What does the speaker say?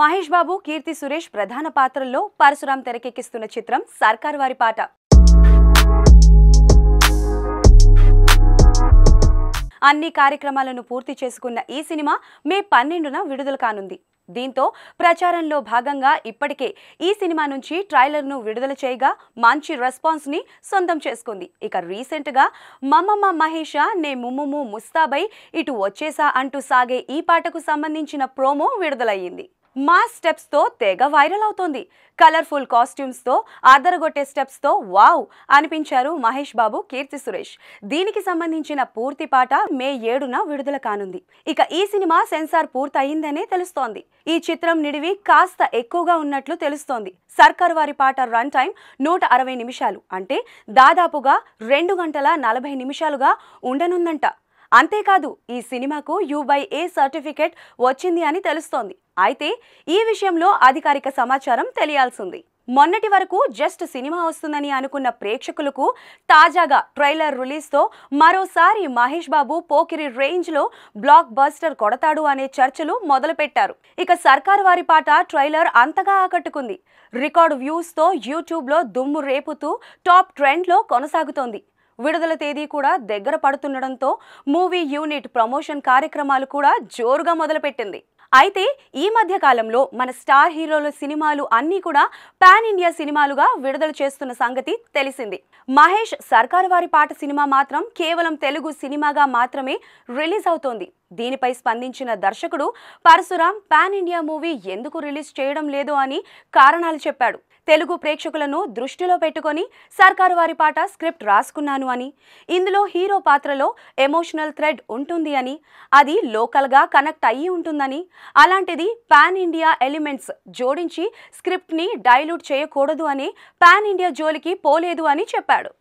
మహేష్ బాబు కీర్తి సురేష్ ప్రధాన పాత్రల్లో పరశురాం తెరకెక్కిస్తున్న చిత్రం సర్కార్ వారి పాట అన్ని కార్యక్రమాలను పూర్తి చేసుకున్న ఈ సినిమా మే పన్నెండున విడుదల కానుంది దీంతో ప్రచారంలో భాగంగా ఇప్పటికే ఈ సినిమా నుంచి ట్రైలర్ను విడుదల చేయగా మంచి రెస్పాన్స్ని సొంతం చేసుకుంది ఇక రీసెంట్గా మమ్మమ్మ మహేష నే ముమ్ముము ముస్తాబై ఇటు వచ్చేసా అంటూ సాగే ఈ పాటకు సంబంధించిన ప్రోమో విడుదలయ్యింది మాస్ స్టెప్స్తో తెగ వైరల్ అవుతోంది కలర్ఫుల్ కాస్ట్యూమ్స్తో ఆదరగొట్టే స్టెప్స్తో వావ్ అనిపించారు మహేష్ బాబు కీర్తి సురేష్ దీనికి సంబంధించిన పూర్తి పాట మే ఏడున విడుదల కానుంది ఇక ఈ సినిమా సెన్సార్ పూర్తయిందనే తెలుస్తోంది ఈ చిత్రం నిడివి కాస్త ఎక్కువగా ఉన్నట్లు తెలుస్తోంది సర్కార్ వారి పాట రన్ టైం నూట అరవై నిమిషాలు అంటే దాదాపుగా రెండు గంటల నలభై నిమిషాలుగా ఉండనుందంట అంతేకాదు ఈ సినిమాకు యూబై ఏ సర్టిఫికెట్ వచ్చింది అని తెలుస్తోంది అయితే ఈ విషయంలో అధికారిక సమాచారం తెలియాల్సింది మొన్నటి వరకు జస్ట్ సినిమా వస్తుందని అనుకున్న ప్రేక్షకులకు తాజాగా ట్రైలర్ రిలీజ్తో మరోసారి మహేష్ బాబు పోకిరి రేంజ్లో బ్లాక్ బస్టర్ కొడతాడు అనే చర్చలు మొదలుపెట్టారు ఇక సర్కారు వారి పాట ట్రైలర్ అంతగా ఆకట్టుకుంది రికార్డ్ వ్యూస్తో యూట్యూబ్లో దుమ్ము రేపుతూ టాప్ ట్రెండ్లో కొనసాగుతోంది విడుదల తేదీ కూడా దగ్గర పడుతుండడంతో మూవీ యూనిట్ ప్రమోషన్ కార్యక్రమాలు కూడా జోరుగా మొదలుపెట్టింది అయితే ఈ మధ్య కాలంలో మన స్టార్ హీరోల సినిమాలు అన్నీ కూడా పాన్ ఇండియా సినిమాలుగా విడుదల చేస్తున్న సంగతి తెలిసింది మహేష్ సర్కార్ వారి పాట సినిమా మాత్రం కేవలం తెలుగు సినిమాగా మాత్రమే రిలీజ్ అవుతోంది దీనిపై స్పందించిన దర్శకుడు పరశురాం పాన్ ఇండియా మూవీ ఎందుకు రిలీజ్ చేయడం లేదు అని కారణాలు చెప్పాడు తెలుగు ప్రేక్షకులను దృష్టిలో పెట్టుకొని సర్కారు వారి పాట స్క్రిప్ట్ రాసుకున్నాను అని ఇందులో హీరో పాత్రలో ఎమోషనల్ థ్రెడ్ ఉంటుంది అని అది లోకల్గా కనెక్ట్ అయ్యి ఉంటుందని అలాంటిది పాన్ ఇండియా ఎలిమెంట్స్ జోడించి స్క్రిప్ట్ని డైల్యూట్ చేయకూడదు అని పాన్ ఇండియా జోలికి పోలేదు అని చెప్పాడు